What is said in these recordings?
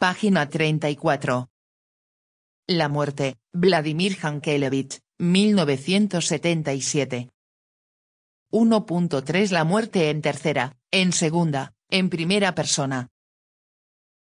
Página 34. La muerte, Vladimir Hankelevich, 1977. 1.3 La muerte en tercera, en segunda, en primera persona.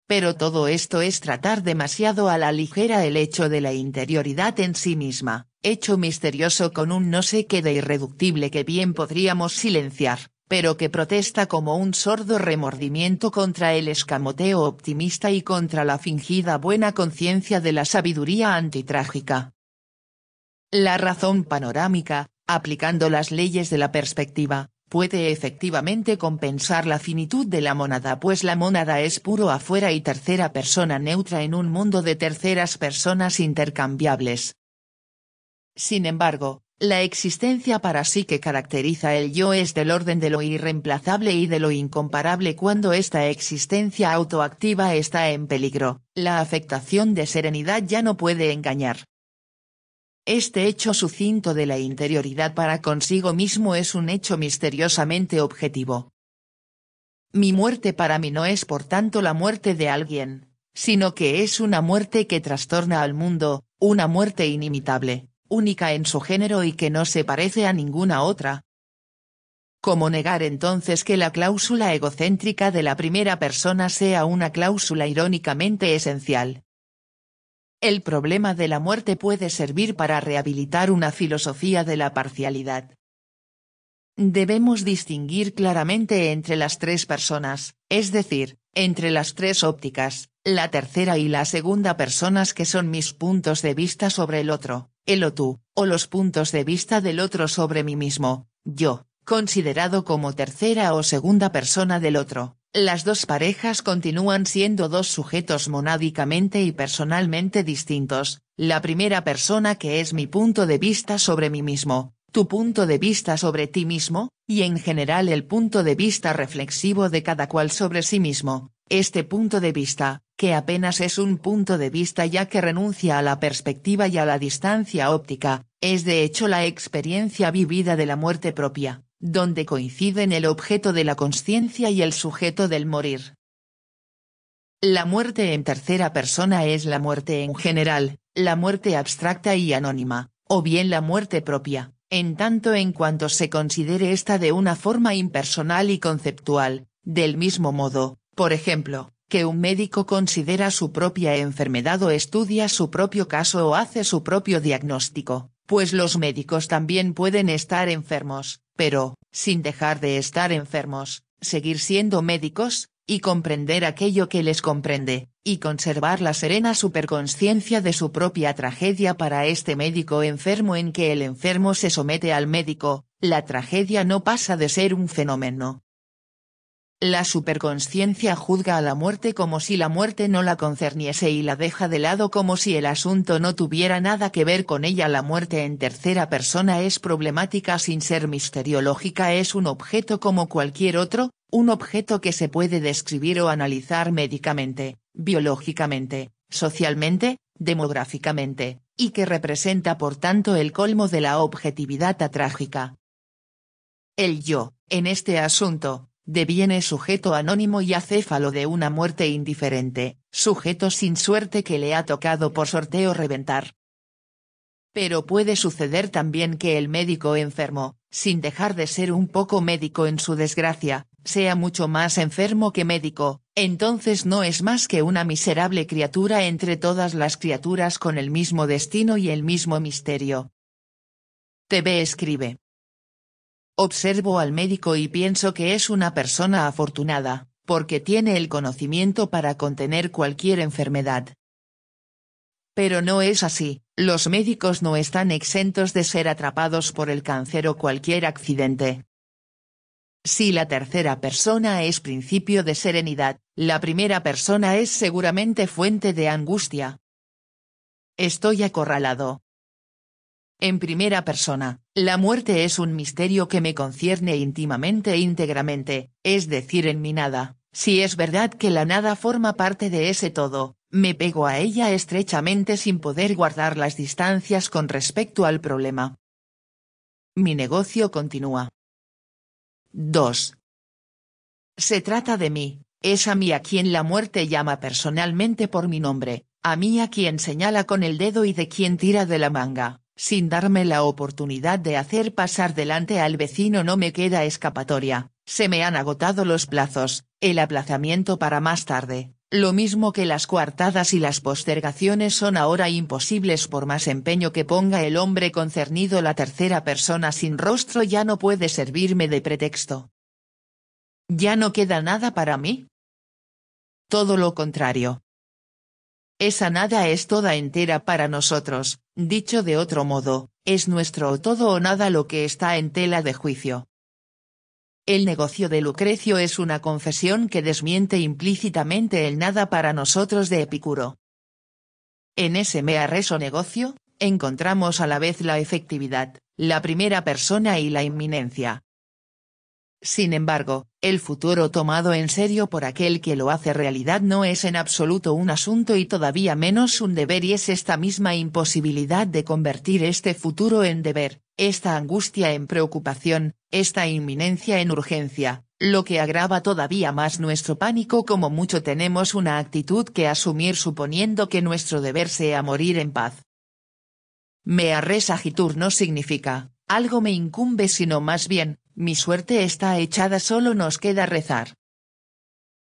Pero todo esto es tratar demasiado a la ligera el hecho de la interioridad en sí misma, hecho misterioso con un no sé qué de irreductible que bien podríamos silenciar, pero que protesta como un sordo remordimiento contra el escamoteo optimista y contra la fingida buena conciencia de la sabiduría antitrágica. La razón panorámica, aplicando las leyes de la perspectiva, puede efectivamente compensar la finitud de la monada pues la mónada es puro afuera y tercera persona neutra en un mundo de terceras personas intercambiables. Sin embargo, la existencia para sí que caracteriza el yo es del orden de lo irreemplazable y de lo incomparable cuando esta existencia autoactiva está en peligro, la afectación de serenidad ya no puede engañar. Este hecho sucinto de la interioridad para consigo mismo es un hecho misteriosamente objetivo. Mi muerte para mí no es por tanto la muerte de alguien, sino que es una muerte que trastorna al mundo, una muerte inimitable única en su género y que no se parece a ninguna otra. ¿Cómo negar entonces que la cláusula egocéntrica de la primera persona sea una cláusula irónicamente esencial? El problema de la muerte puede servir para rehabilitar una filosofía de la parcialidad. Debemos distinguir claramente entre las tres personas, es decir, entre las tres ópticas, la tercera y la segunda personas que son mis puntos de vista sobre el otro el o tú, o los puntos de vista del otro sobre mí mismo, yo, considerado como tercera o segunda persona del otro. Las dos parejas continúan siendo dos sujetos monádicamente y personalmente distintos, la primera persona que es mi punto de vista sobre mí mismo, tu punto de vista sobre ti mismo, y en general el punto de vista reflexivo de cada cual sobre sí mismo. Este punto de vista, que apenas es un punto de vista ya que renuncia a la perspectiva y a la distancia óptica, es de hecho la experiencia vivida de la muerte propia, donde coinciden el objeto de la conciencia y el sujeto del morir. La muerte en tercera persona es la muerte en general, la muerte abstracta y anónima, o bien la muerte propia, en tanto en cuanto se considere esta de una forma impersonal y conceptual, del mismo modo, por ejemplo, que un médico considera su propia enfermedad o estudia su propio caso o hace su propio diagnóstico, pues los médicos también pueden estar enfermos, pero, sin dejar de estar enfermos, seguir siendo médicos, y comprender aquello que les comprende, y conservar la serena superconciencia de su propia tragedia para este médico enfermo en que el enfermo se somete al médico, la tragedia no pasa de ser un fenómeno, la superconsciencia juzga a la muerte como si la muerte no la concerniese y la deja de lado como si el asunto no tuviera nada que ver con ella. La muerte en tercera persona es problemática sin ser misteriológica, es un objeto como cualquier otro, un objeto que se puede describir o analizar médicamente, biológicamente, socialmente, demográficamente, y que representa por tanto el colmo de la objetividad trágica. El yo, en este asunto, deviene sujeto anónimo y acéfalo de una muerte indiferente, sujeto sin suerte que le ha tocado por sorteo reventar. Pero puede suceder también que el médico enfermo, sin dejar de ser un poco médico en su desgracia, sea mucho más enfermo que médico, entonces no es más que una miserable criatura entre todas las criaturas con el mismo destino y el mismo misterio. TV escribe. Observo al médico y pienso que es una persona afortunada, porque tiene el conocimiento para contener cualquier enfermedad. Pero no es así, los médicos no están exentos de ser atrapados por el cáncer o cualquier accidente. Si la tercera persona es principio de serenidad, la primera persona es seguramente fuente de angustia. Estoy acorralado, en primera persona, la muerte es un misterio que me concierne íntimamente e íntegramente, es decir, en mi nada. Si es verdad que la nada forma parte de ese todo, me pego a ella estrechamente sin poder guardar las distancias con respecto al problema. Mi negocio continúa. 2. Se trata de mí, es a mí a quien la muerte llama personalmente por mi nombre, a mí a quien señala con el dedo y de quien tira de la manga, sin darme la oportunidad de hacer pasar delante al vecino no me queda escapatoria, se me han agotado los plazos, el aplazamiento para más tarde, lo mismo que las coartadas y las postergaciones son ahora imposibles por más empeño que ponga el hombre concernido la tercera persona sin rostro ya no puede servirme de pretexto. Ya no queda nada para mí. Todo lo contrario. Esa nada es toda entera para nosotros, Dicho de otro modo, es nuestro todo o nada lo que está en tela de juicio. El negocio de Lucrecio es una confesión que desmiente implícitamente el nada para nosotros de Epicuro. En ese mea arreso negocio, encontramos a la vez la efectividad, la primera persona y la inminencia, sin embargo, el futuro tomado en serio por aquel que lo hace realidad no es en absoluto un asunto y todavía menos un deber y es esta misma imposibilidad de convertir este futuro en deber, esta angustia en preocupación, esta inminencia en urgencia, lo que agrava todavía más nuestro pánico como mucho tenemos una actitud que asumir suponiendo que nuestro deber sea morir en paz. «Me arres agitur no significa, algo me incumbe sino más bien, mi suerte está echada solo nos queda rezar.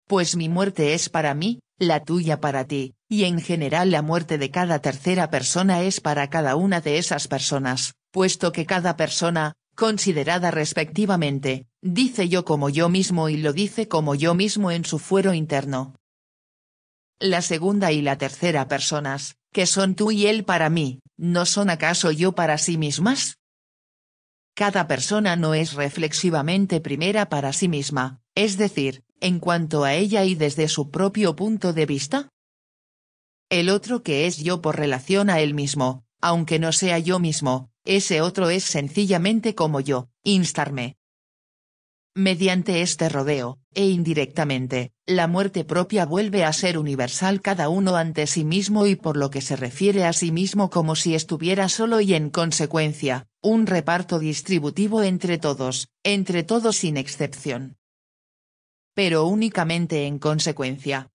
Pues mi muerte es para mí, la tuya para ti, y en general la muerte de cada tercera persona es para cada una de esas personas, puesto que cada persona, considerada respectivamente, dice yo como yo mismo y lo dice como yo mismo en su fuero interno. La segunda y la tercera personas, que son tú y él para mí, ¿no son acaso yo para sí mismas? Cada persona no es reflexivamente primera para sí misma, es decir, en cuanto a ella y desde su propio punto de vista. El otro que es yo por relación a él mismo, aunque no sea yo mismo, ese otro es sencillamente como yo, instarme, Mediante este rodeo, e indirectamente, la muerte propia vuelve a ser universal cada uno ante sí mismo y por lo que se refiere a sí mismo como si estuviera solo y en consecuencia, un reparto distributivo entre todos, entre todos sin excepción. Pero únicamente en consecuencia.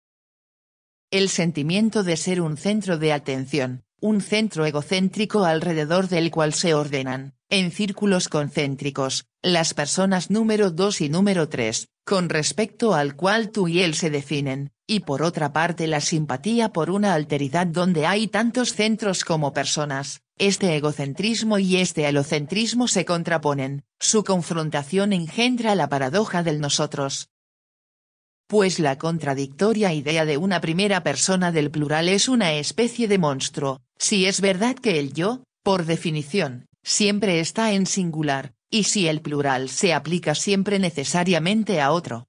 El sentimiento de ser un centro de atención, un centro egocéntrico alrededor del cual se ordenan, en círculos concéntricos, las personas número 2 y número 3, con respecto al cual tú y él se definen, y por otra parte la simpatía por una alteridad donde hay tantos centros como personas, este egocentrismo y este alocentrismo se contraponen, su confrontación engendra la paradoja del nosotros. Pues la contradictoria idea de una primera persona del plural es una especie de monstruo, si es verdad que el yo, por definición, siempre está en singular, y si el plural se aplica siempre necesariamente a otro.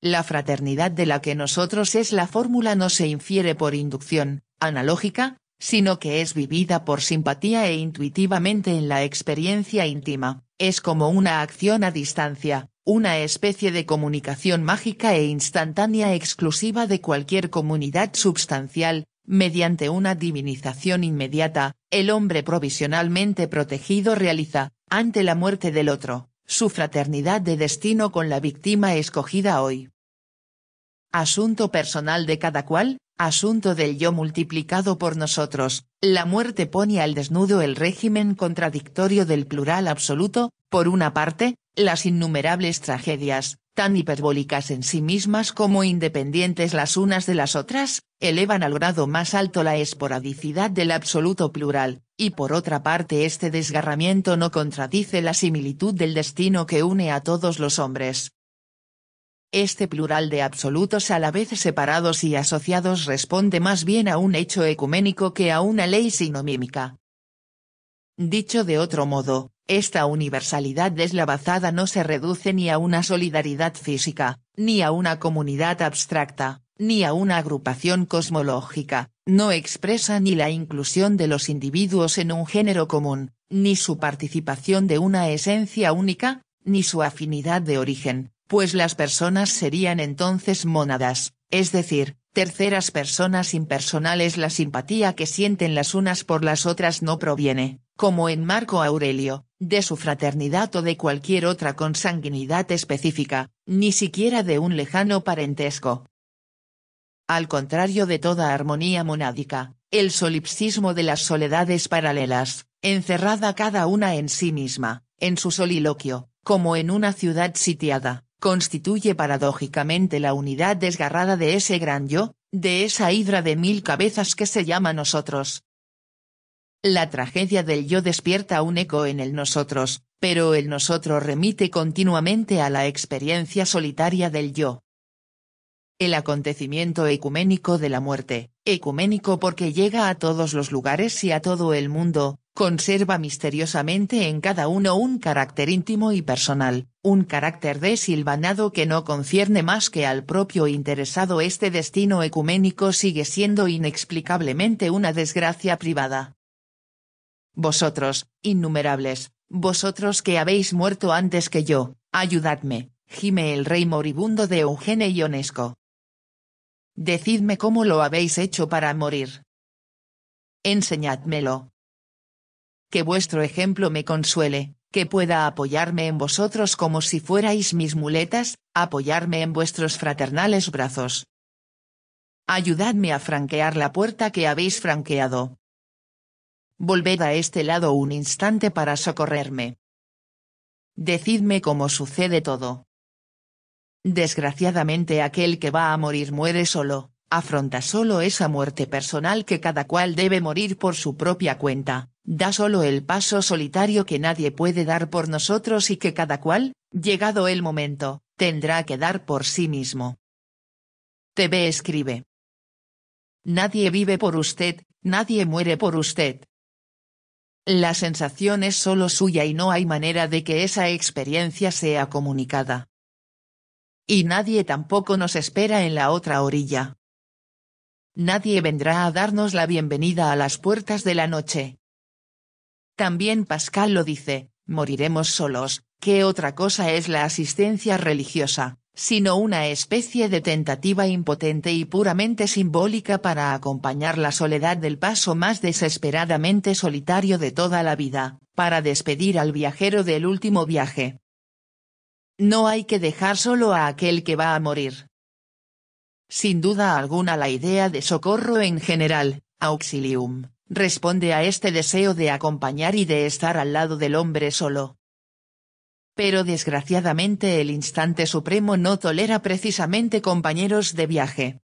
La fraternidad de la que nosotros es la fórmula no se infiere por inducción, analógica, sino que es vivida por simpatía e intuitivamente en la experiencia íntima, es como una acción a distancia, una especie de comunicación mágica e instantánea exclusiva de cualquier comunidad substancial, mediante una divinización inmediata, el hombre provisionalmente protegido realiza, ante la muerte del otro, su fraternidad de destino con la víctima escogida hoy. Asunto personal de cada cual, asunto del yo multiplicado por nosotros, la muerte pone al desnudo el régimen contradictorio del plural absoluto, por una parte, las innumerables tragedias, tan hiperbólicas en sí mismas como independientes las unas de las otras, elevan al grado más alto la esporadicidad del absoluto plural, y por otra parte este desgarramiento no contradice la similitud del destino que une a todos los hombres. Este plural de absolutos a la vez separados y asociados responde más bien a un hecho ecuménico que a una ley sinomímica. Dicho de otro modo, esta universalidad deslavazada no se reduce ni a una solidaridad física, ni a una comunidad abstracta, ni a una agrupación cosmológica, no expresa ni la inclusión de los individuos en un género común, ni su participación de una esencia única, ni su afinidad de origen, pues las personas serían entonces mónadas, es decir, terceras personas impersonales. La simpatía que sienten las unas por las otras no proviene, como en Marco Aurelio, de su fraternidad o de cualquier otra consanguinidad específica, ni siquiera de un lejano parentesco, al contrario de toda armonía monádica, el solipsismo de las soledades paralelas, encerrada cada una en sí misma, en su soliloquio, como en una ciudad sitiada, constituye paradójicamente la unidad desgarrada de ese gran yo, de esa hidra de mil cabezas que se llama nosotros. La tragedia del yo despierta un eco en el nosotros, pero el nosotros remite continuamente a la experiencia solitaria del yo. El acontecimiento ecuménico de la muerte, ecuménico porque llega a todos los lugares y a todo el mundo, conserva misteriosamente en cada uno un carácter íntimo y personal, un carácter desilvanado que no concierne más que al propio interesado. Este destino ecuménico sigue siendo inexplicablemente una desgracia privada. Vosotros, innumerables, vosotros que habéis muerto antes que yo, ayudadme, gime el rey moribundo de Eugene Ionesco. Decidme cómo lo habéis hecho para morir. Enseñádmelo. Que vuestro ejemplo me consuele, que pueda apoyarme en vosotros como si fuerais mis muletas, apoyarme en vuestros fraternales brazos. Ayudadme a franquear la puerta que habéis franqueado. Volved a este lado un instante para socorrerme. Decidme cómo sucede todo. Desgraciadamente aquel que va a morir muere solo, afronta solo esa muerte personal que cada cual debe morir por su propia cuenta, da solo el paso solitario que nadie puede dar por nosotros y que cada cual, llegado el momento, tendrá que dar por sí mismo. TV escribe. Nadie vive por usted, nadie muere por usted. La sensación es solo suya y no hay manera de que esa experiencia sea comunicada. Y nadie tampoco nos espera en la otra orilla. Nadie vendrá a darnos la bienvenida a las puertas de la noche. También Pascal lo dice, moriremos solos, que otra cosa es la asistencia religiosa, sino una especie de tentativa impotente y puramente simbólica para acompañar la soledad del paso más desesperadamente solitario de toda la vida, para despedir al viajero del último viaje. No hay que dejar solo a aquel que va a morir. Sin duda alguna la idea de socorro en general, auxilium, responde a este deseo de acompañar y de estar al lado del hombre solo. Pero desgraciadamente el instante supremo no tolera precisamente compañeros de viaje.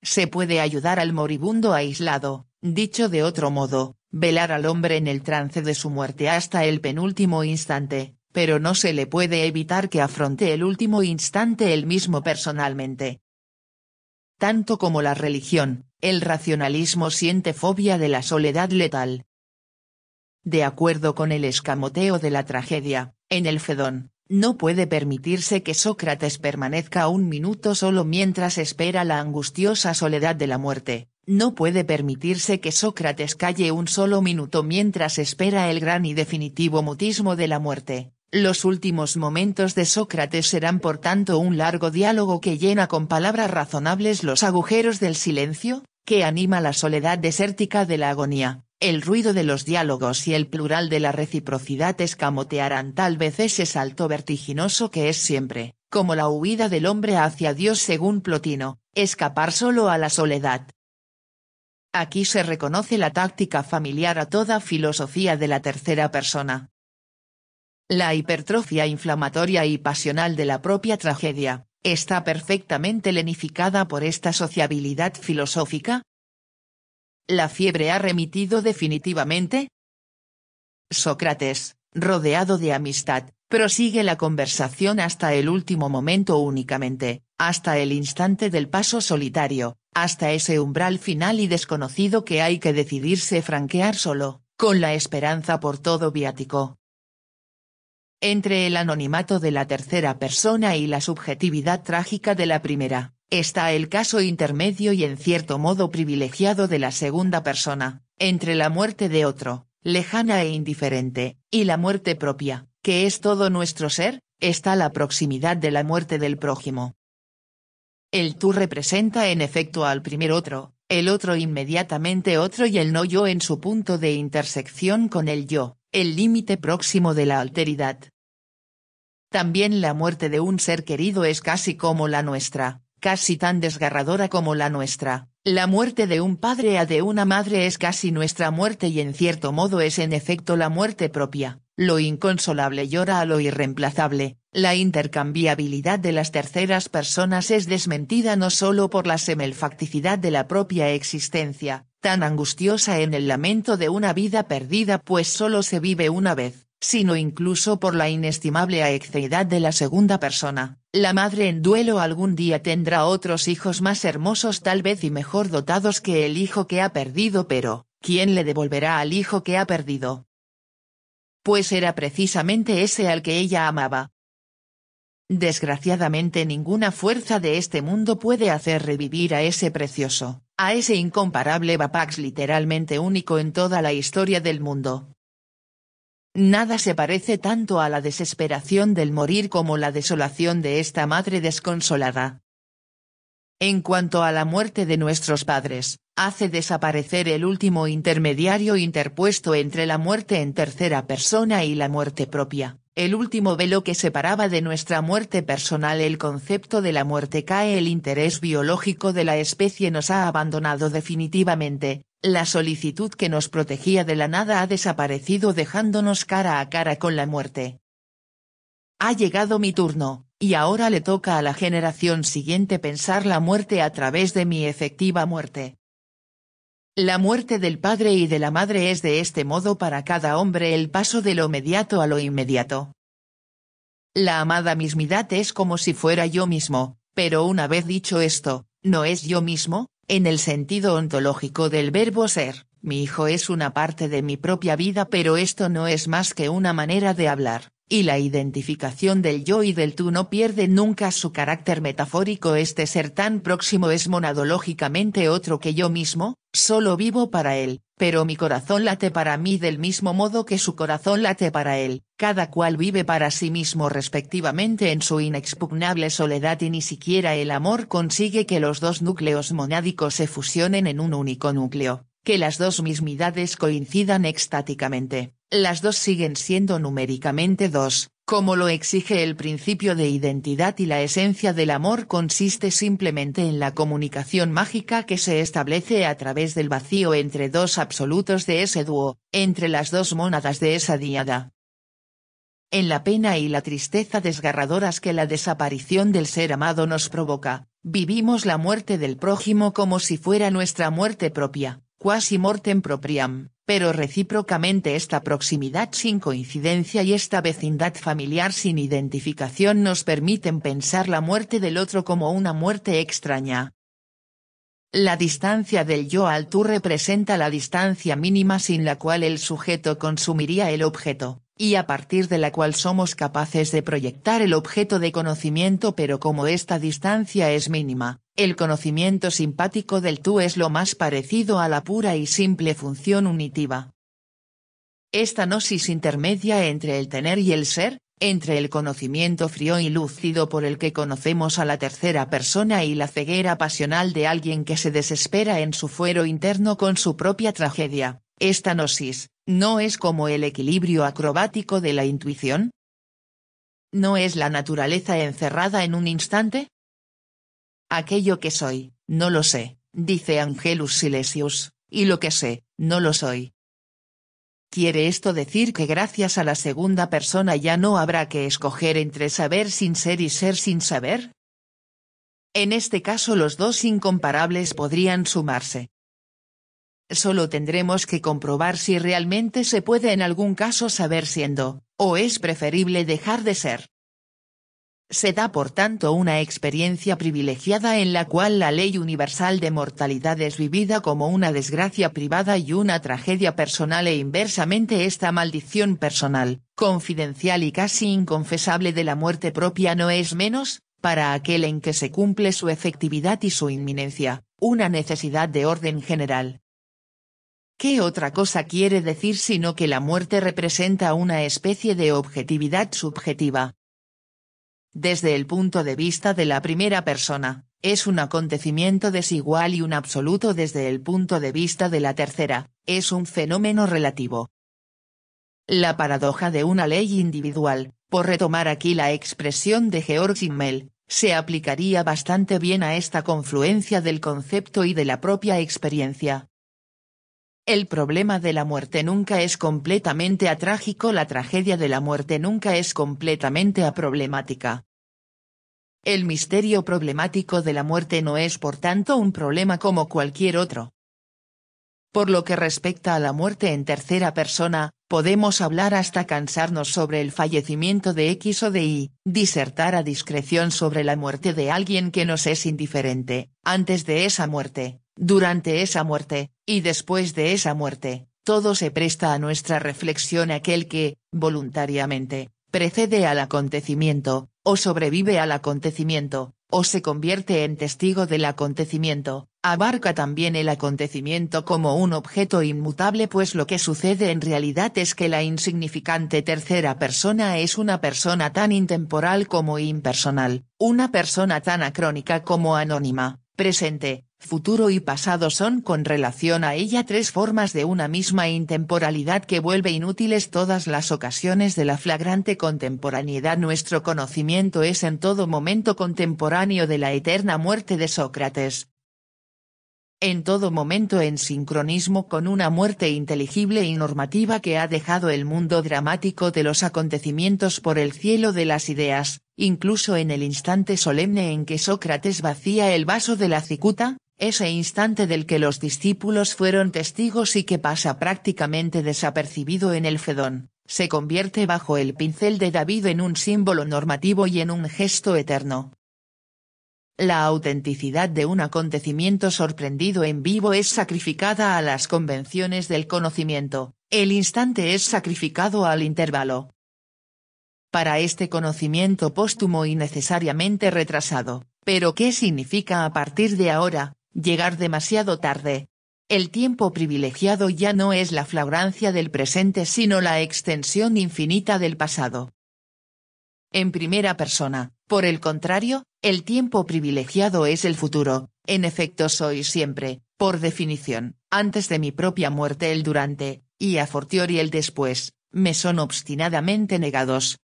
Se puede ayudar al moribundo aislado, dicho de otro modo, velar al hombre en el trance de su muerte hasta el penúltimo instante, pero no se le puede evitar que afronte el último instante él mismo personalmente. Tanto como la religión, el racionalismo siente fobia de la soledad letal. De acuerdo con el escamoteo de la tragedia, en el Fedón, no puede permitirse que Sócrates permanezca un minuto solo mientras espera la angustiosa soledad de la muerte, no puede permitirse que Sócrates calle un solo minuto mientras espera el gran y definitivo mutismo de la muerte. Los últimos momentos de Sócrates serán por tanto un largo diálogo que llena con palabras razonables los agujeros del silencio, que anima la soledad desértica de la agonía, el ruido de los diálogos y el plural de la reciprocidad escamotearán tal vez ese salto vertiginoso que es siempre, como la huida del hombre hacia Dios según Plotino, escapar solo a la soledad. Aquí se reconoce la táctica familiar a toda filosofía de la tercera persona, la hipertrofia inflamatoria y pasional de la propia tragedia, está perfectamente lenificada por esta sociabilidad filosófica. ¿La fiebre ha remitido definitivamente? Sócrates, rodeado de amistad, prosigue la conversación hasta el último momento únicamente, hasta el instante del paso solitario, hasta ese umbral final y desconocido que hay que decidirse franquear solo, con la esperanza por todo viático. Entre el anonimato de la tercera persona y la subjetividad trágica de la primera, está el caso intermedio y en cierto modo privilegiado de la segunda persona, entre la muerte de otro, lejana e indiferente, y la muerte propia, que es todo nuestro ser, está la proximidad de la muerte del prójimo. El tú representa en efecto al primer otro, el otro inmediatamente otro y el no yo en su punto de intersección con el yo, el límite próximo de la alteridad. También la muerte de un ser querido es casi como la nuestra, casi tan desgarradora como la nuestra, la muerte de un padre a de una madre es casi nuestra muerte y en cierto modo es en efecto la muerte propia, lo inconsolable llora a lo irreemplazable, la intercambiabilidad de las terceras personas es desmentida no solo por la semelfacticidad de la propia existencia, tan angustiosa en el lamento de una vida perdida pues solo se vive una vez, sino incluso por la inestimable aexeidad de la segunda persona. La madre en duelo algún día tendrá otros hijos más hermosos tal vez y mejor dotados que el hijo que ha perdido pero, ¿quién le devolverá al hijo que ha perdido? pues era precisamente ese al que ella amaba. Desgraciadamente ninguna fuerza de este mundo puede hacer revivir a ese precioso, a ese incomparable Vapax literalmente único en toda la historia del mundo. Nada se parece tanto a la desesperación del morir como la desolación de esta madre desconsolada. En cuanto a la muerte de nuestros padres, hace desaparecer el último intermediario interpuesto entre la muerte en tercera persona y la muerte propia, el último velo que separaba de nuestra muerte personal el concepto de la muerte cae el interés biológico de la especie nos ha abandonado definitivamente, la solicitud que nos protegía de la nada ha desaparecido dejándonos cara a cara con la muerte. Ha llegado mi turno, y ahora le toca a la generación siguiente pensar la muerte a través de mi efectiva muerte. La muerte del padre y de la madre es de este modo para cada hombre el paso de lo mediato a lo inmediato. La amada mismidad es como si fuera yo mismo, pero una vez dicho esto, no es yo mismo, en el sentido ontológico del verbo ser, mi hijo es una parte de mi propia vida pero esto no es más que una manera de hablar y la identificación del yo y del tú no pierde nunca su carácter metafórico. Este ser tan próximo es monadológicamente otro que yo mismo, solo vivo para él, pero mi corazón late para mí del mismo modo que su corazón late para él, cada cual vive para sí mismo respectivamente en su inexpugnable soledad y ni siquiera el amor consigue que los dos núcleos monádicos se fusionen en un único núcleo, que las dos mismidades coincidan extáticamente las dos siguen siendo numéricamente dos, como lo exige el principio de identidad y la esencia del amor consiste simplemente en la comunicación mágica que se establece a través del vacío entre dos absolutos de ese dúo, entre las dos mónadas de esa diada. En la pena y la tristeza desgarradoras que la desaparición del ser amado nos provoca, vivimos la muerte del prójimo como si fuera nuestra muerte propia, quasi mortem propriam pero recíprocamente esta proximidad sin coincidencia y esta vecindad familiar sin identificación nos permiten pensar la muerte del otro como una muerte extraña. La distancia del yo al tú representa la distancia mínima sin la cual el sujeto consumiría el objeto, y a partir de la cual somos capaces de proyectar el objeto de conocimiento pero como esta distancia es mínima, el conocimiento simpático del tú es lo más parecido a la pura y simple función unitiva. Esta nosis intermedia entre el tener y el ser, entre el conocimiento frío y lúcido por el que conocemos a la tercera persona y la ceguera pasional de alguien que se desespera en su fuero interno con su propia tragedia, esta nosis ¿no es como el equilibrio acrobático de la intuición? ¿No es la naturaleza encerrada en un instante, Aquello que soy, no lo sé, dice Angelus Silesius, y lo que sé, no lo soy. ¿Quiere esto decir que gracias a la segunda persona ya no habrá que escoger entre saber sin ser y ser sin saber? En este caso los dos incomparables podrían sumarse. Solo tendremos que comprobar si realmente se puede en algún caso saber siendo, o es preferible dejar de ser. Se da por tanto una experiencia privilegiada en la cual la ley universal de mortalidad es vivida como una desgracia privada y una tragedia personal e inversamente esta maldición personal, confidencial y casi inconfesable de la muerte propia no es menos, para aquel en que se cumple su efectividad y su inminencia, una necesidad de orden general. ¿Qué otra cosa quiere decir sino que la muerte representa una especie de objetividad subjetiva, desde el punto de vista de la primera persona, es un acontecimiento desigual y un absoluto desde el punto de vista de la tercera, es un fenómeno relativo. La paradoja de una ley individual, por retomar aquí la expresión de Georg Simmel, se aplicaría bastante bien a esta confluencia del concepto y de la propia experiencia, el problema de la muerte nunca es completamente atrágico La tragedia de la muerte nunca es completamente problemática. El misterio problemático de la muerte no es por tanto un problema como cualquier otro. Por lo que respecta a la muerte en tercera persona, podemos hablar hasta cansarnos sobre el fallecimiento de X o de Y, disertar a discreción sobre la muerte de alguien que nos es indiferente, antes de esa muerte, durante esa muerte, y después de esa muerte, todo se presta a nuestra reflexión aquel que, voluntariamente, precede al acontecimiento, o sobrevive al acontecimiento, o se convierte en testigo del acontecimiento, abarca también el acontecimiento como un objeto inmutable pues lo que sucede en realidad es que la insignificante tercera persona es una persona tan intemporal como impersonal, una persona tan acrónica como anónima, presente, futuro y pasado son con relación a ella tres formas de una misma intemporalidad que vuelve inútiles todas las ocasiones de la flagrante contemporaneidad. Nuestro conocimiento es en todo momento contemporáneo de la eterna muerte de Sócrates. En todo momento en sincronismo con una muerte inteligible y normativa que ha dejado el mundo dramático de los acontecimientos por el cielo de las ideas, incluso en el instante solemne en que Sócrates vacía el vaso de la cicuta, ese instante del que los discípulos fueron testigos y que pasa prácticamente desapercibido en el Fedón, se convierte bajo el pincel de David en un símbolo normativo y en un gesto eterno. La autenticidad de un acontecimiento sorprendido en vivo es sacrificada a las convenciones del conocimiento, el instante es sacrificado al intervalo. Para este conocimiento póstumo y necesariamente retrasado, pero ¿qué significa a partir de ahora, Llegar demasiado tarde. El tiempo privilegiado ya no es la flagrancia del presente sino la extensión infinita del pasado. En primera persona, por el contrario, el tiempo privilegiado es el futuro, en efecto soy siempre, por definición, antes de mi propia muerte el durante, y a fortiori el después, me son obstinadamente negados.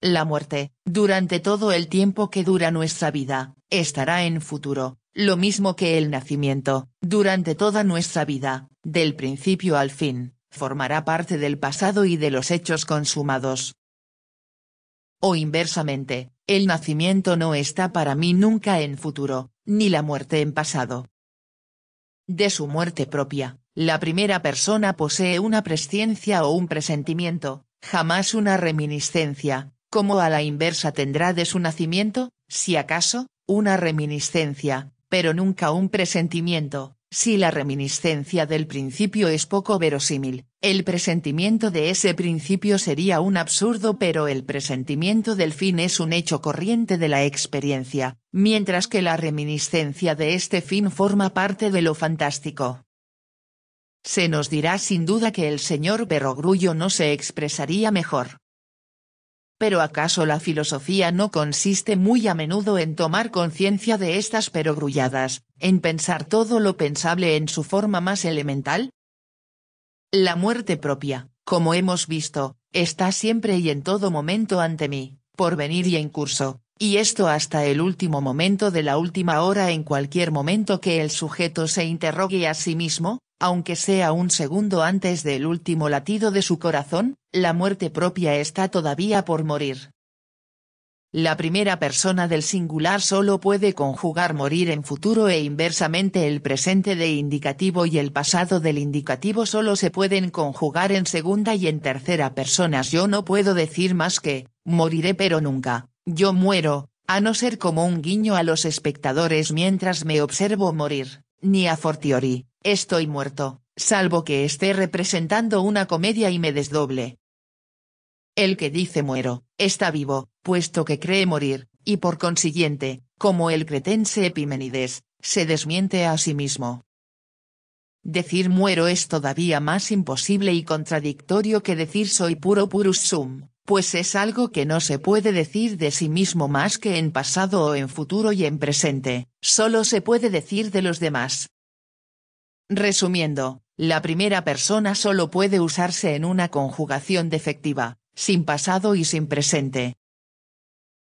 La muerte, durante todo el tiempo que dura nuestra vida, estará en futuro, lo mismo que el nacimiento, durante toda nuestra vida, del principio al fin, formará parte del pasado y de los hechos consumados. O inversamente, el nacimiento no está para mí nunca en futuro, ni la muerte en pasado. De su muerte propia, la primera persona posee una presciencia o un presentimiento, jamás una reminiscencia, como a la inversa tendrá de su nacimiento, si acaso, una reminiscencia, pero nunca un presentimiento. Si la reminiscencia del principio es poco verosímil, el presentimiento de ese principio sería un absurdo pero el presentimiento del fin es un hecho corriente de la experiencia, mientras que la reminiscencia de este fin forma parte de lo fantástico. Se nos dirá sin duda que el señor Berrogrullo no se expresaría mejor. ¿Pero acaso la filosofía no consiste muy a menudo en tomar conciencia de estas perogrulladas, en pensar todo lo pensable en su forma más elemental? La muerte propia, como hemos visto, está siempre y en todo momento ante mí, por venir y en curso, y esto hasta el último momento de la última hora en cualquier momento que el sujeto se interrogue a sí mismo, aunque sea un segundo antes del último latido de su corazón, la muerte propia está todavía por morir. La primera persona del singular solo puede conjugar morir en futuro e inversamente el presente de indicativo y el pasado del indicativo solo se pueden conjugar en segunda y en tercera personas. Yo no puedo decir más que, moriré pero nunca, yo muero, a no ser como un guiño a los espectadores mientras me observo morir, ni a fortiori, Estoy muerto, salvo que esté representando una comedia y me desdoble. El que dice muero, está vivo, puesto que cree morir, y por consiguiente, como el cretense Epimenides, se desmiente a sí mismo. Decir muero es todavía más imposible y contradictorio que decir soy puro purus sum, pues es algo que no se puede decir de sí mismo más que en pasado o en futuro y en presente, solo se puede decir de los demás, Resumiendo, la primera persona solo puede usarse en una conjugación defectiva, sin pasado y sin presente.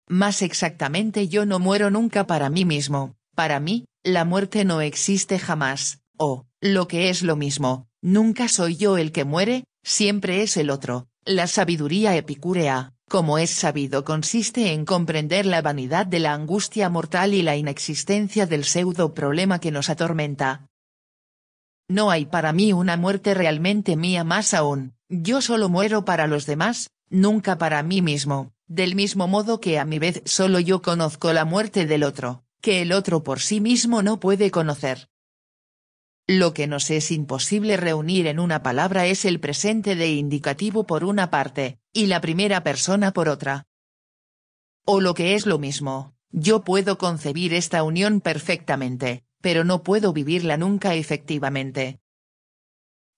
Más exactamente yo no muero nunca para mí mismo, para mí, la muerte no existe jamás, o, lo que es lo mismo, nunca soy yo el que muere, siempre es el otro. La sabiduría epicúrea, como es sabido, consiste en comprender la vanidad de la angustia mortal y la inexistencia del pseudo problema que nos atormenta, no hay para mí una muerte realmente mía más aún, yo solo muero para los demás, nunca para mí mismo, del mismo modo que a mi vez solo yo conozco la muerte del otro, que el otro por sí mismo no puede conocer. Lo que nos es imposible reunir en una palabra es el presente de indicativo por una parte, y la primera persona por otra. O lo que es lo mismo, yo puedo concebir esta unión perfectamente, pero no puedo vivirla nunca efectivamente.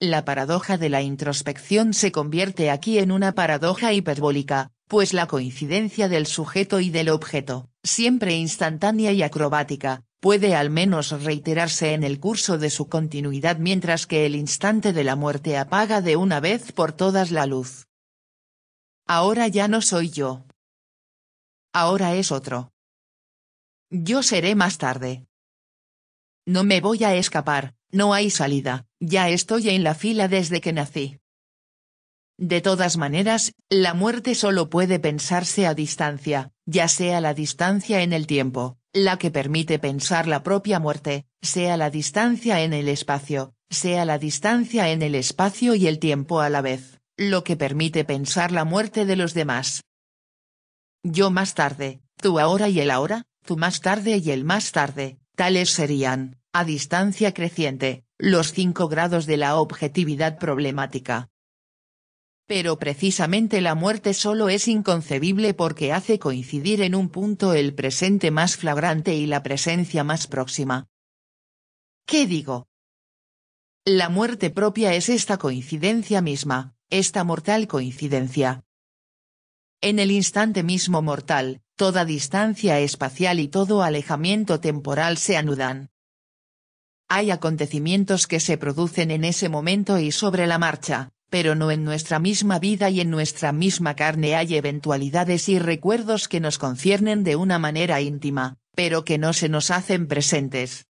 La paradoja de la introspección se convierte aquí en una paradoja hiperbólica, pues la coincidencia del sujeto y del objeto, siempre instantánea y acrobática, puede al menos reiterarse en el curso de su continuidad mientras que el instante de la muerte apaga de una vez por todas la luz. Ahora ya no soy yo. Ahora es otro. Yo seré más tarde, no me voy a escapar, no hay salida, ya estoy en la fila desde que nací. De todas maneras, la muerte solo puede pensarse a distancia, ya sea la distancia en el tiempo, la que permite pensar la propia muerte, sea la distancia en el espacio, sea la distancia en el espacio y el tiempo a la vez, lo que permite pensar la muerte de los demás. Yo más tarde, tú ahora y el ahora, tú más tarde y el más tarde, Tales serían, a distancia creciente, los cinco grados de la objetividad problemática. Pero precisamente la muerte solo es inconcebible porque hace coincidir en un punto el presente más flagrante y la presencia más próxima. ¿Qué digo? La muerte propia es esta coincidencia misma, esta mortal coincidencia. En el instante mismo mortal, toda distancia espacial y todo alejamiento temporal se anudan. Hay acontecimientos que se producen en ese momento y sobre la marcha, pero no en nuestra misma vida y en nuestra misma carne hay eventualidades y recuerdos que nos conciernen de una manera íntima, pero que no se nos hacen presentes.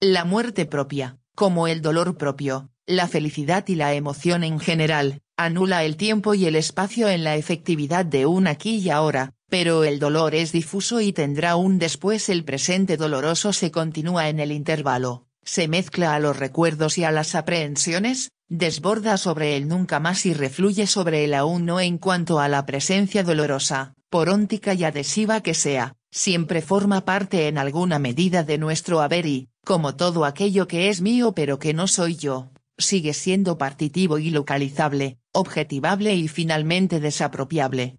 La muerte propia, como el dolor propio, la felicidad y la emoción en general, anula el tiempo y el espacio en la efectividad de un aquí y ahora, pero el dolor es difuso y tendrá un después el presente doloroso se continúa en el intervalo, se mezcla a los recuerdos y a las aprehensiones, desborda sobre el nunca más y refluye sobre el aún no en cuanto a la presencia dolorosa, por óntica y adhesiva que sea, siempre forma parte en alguna medida de nuestro haber y, como todo aquello que es mío pero que no soy yo, sigue siendo partitivo y localizable, objetivable y finalmente desapropiable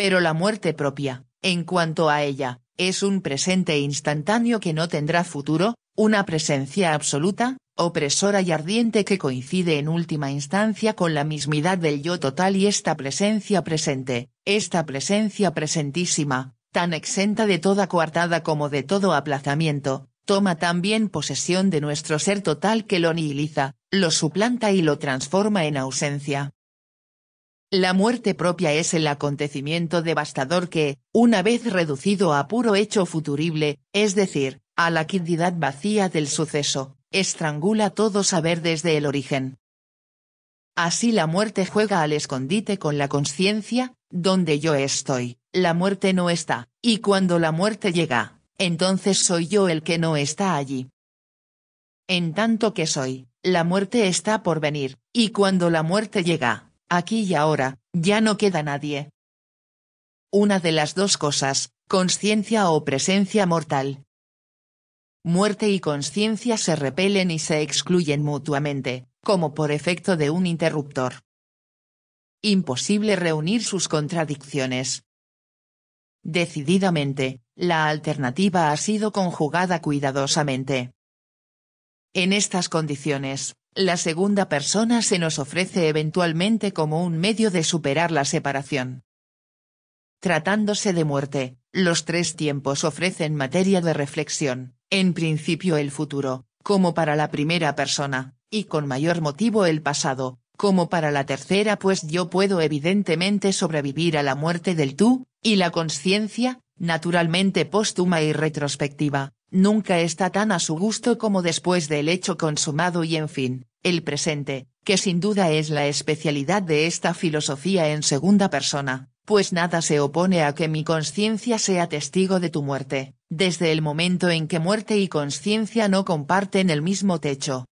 pero la muerte propia, en cuanto a ella, es un presente instantáneo que no tendrá futuro, una presencia absoluta, opresora y ardiente que coincide en última instancia con la mismidad del yo total y esta presencia presente, esta presencia presentísima, tan exenta de toda coartada como de todo aplazamiento, toma también posesión de nuestro ser total que lo nihiliza, lo suplanta y lo transforma en ausencia. La muerte propia es el acontecimiento devastador que, una vez reducido a puro hecho futurible, es decir, a la quiddidad vacía del suceso, estrangula todo saber desde el origen. Así la muerte juega al escondite con la conciencia, donde yo estoy, la muerte no está, y cuando la muerte llega, entonces soy yo el que no está allí. En tanto que soy, la muerte está por venir, y cuando la muerte llega, aquí y ahora, ya no queda nadie. Una de las dos cosas, conciencia o presencia mortal. Muerte y conciencia se repelen y se excluyen mutuamente, como por efecto de un interruptor. Imposible reunir sus contradicciones. Decididamente, la alternativa ha sido conjugada cuidadosamente. En estas condiciones, la segunda persona se nos ofrece eventualmente como un medio de superar la separación. Tratándose de muerte, los tres tiempos ofrecen materia de reflexión, en principio el futuro, como para la primera persona, y con mayor motivo el pasado, como para la tercera pues yo puedo evidentemente sobrevivir a la muerte del tú, y la conciencia, naturalmente póstuma y retrospectiva, nunca está tan a su gusto como después del hecho consumado y en fin, el presente, que sin duda es la especialidad de esta filosofía en segunda persona, pues nada se opone a que mi conciencia sea testigo de tu muerte, desde el momento en que muerte y conciencia no comparten el mismo techo,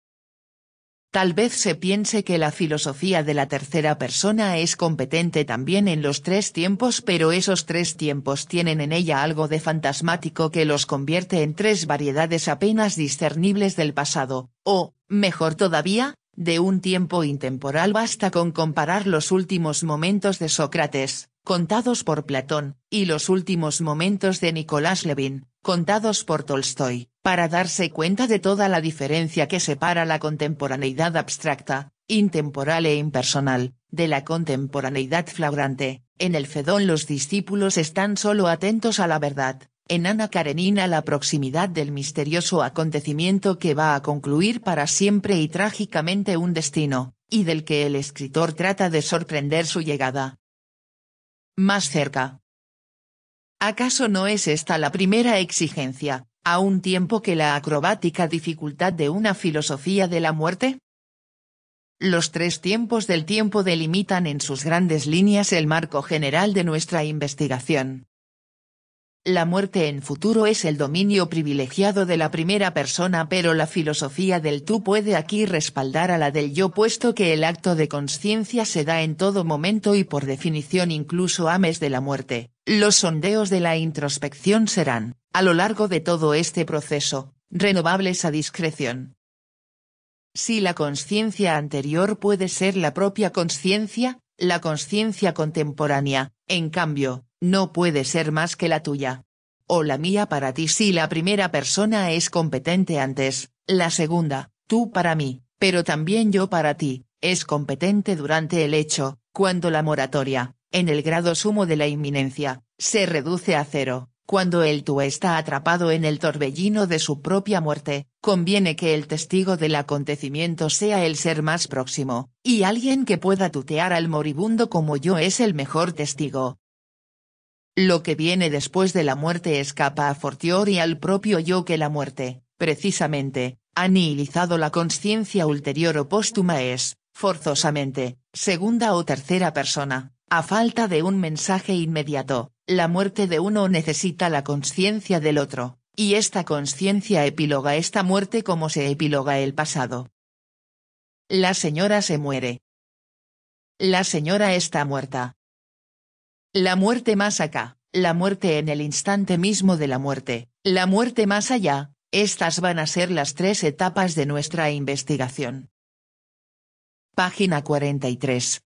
Tal vez se piense que la filosofía de la tercera persona es competente también en los tres tiempos pero esos tres tiempos tienen en ella algo de fantasmático que los convierte en tres variedades apenas discernibles del pasado, o, mejor todavía, de un tiempo intemporal basta con comparar los últimos momentos de Sócrates, contados por Platón, y los últimos momentos de Nicolás Levin, contados por Tolstoy para darse cuenta de toda la diferencia que separa la contemporaneidad abstracta, intemporal e impersonal, de la contemporaneidad flagrante. En el Fedón los discípulos están solo atentos a la verdad, en Ana Karenina la proximidad del misterioso acontecimiento que va a concluir para siempre y trágicamente un destino, y del que el escritor trata de sorprender su llegada. Más cerca. ¿Acaso no es esta la primera exigencia, a un tiempo que la acrobática dificultad de una filosofía de la muerte? Los tres tiempos del tiempo delimitan en sus grandes líneas el marco general de nuestra investigación. La muerte en futuro es el dominio privilegiado de la primera persona pero la filosofía del tú puede aquí respaldar a la del yo puesto que el acto de conciencia se da en todo momento y por definición incluso ames de la muerte. Los sondeos de la introspección serán, a lo largo de todo este proceso, renovables a discreción. Si la conciencia anterior puede ser la propia conciencia, la conciencia contemporánea, en cambio, no puede ser más que la tuya. O la mía para ti si la primera persona es competente antes, la segunda, tú para mí, pero también yo para ti, es competente durante el hecho, cuando la moratoria, en el grado sumo de la inminencia, se reduce a cero. Cuando el tú está atrapado en el torbellino de su propia muerte, conviene que el testigo del acontecimiento sea el ser más próximo, y alguien que pueda tutear al moribundo como yo es el mejor testigo. Lo que viene después de la muerte escapa a fortiori al propio yo que la muerte, precisamente, anihilizado la conciencia ulterior o póstuma es, forzosamente, segunda o tercera persona. A falta de un mensaje inmediato, la muerte de uno necesita la conciencia del otro, y esta conciencia epiloga esta muerte como se epiloga el pasado. La señora se muere. La señora está muerta. La muerte más acá, la muerte en el instante mismo de la muerte, la muerte más allá, estas van a ser las tres etapas de nuestra investigación. Página 43.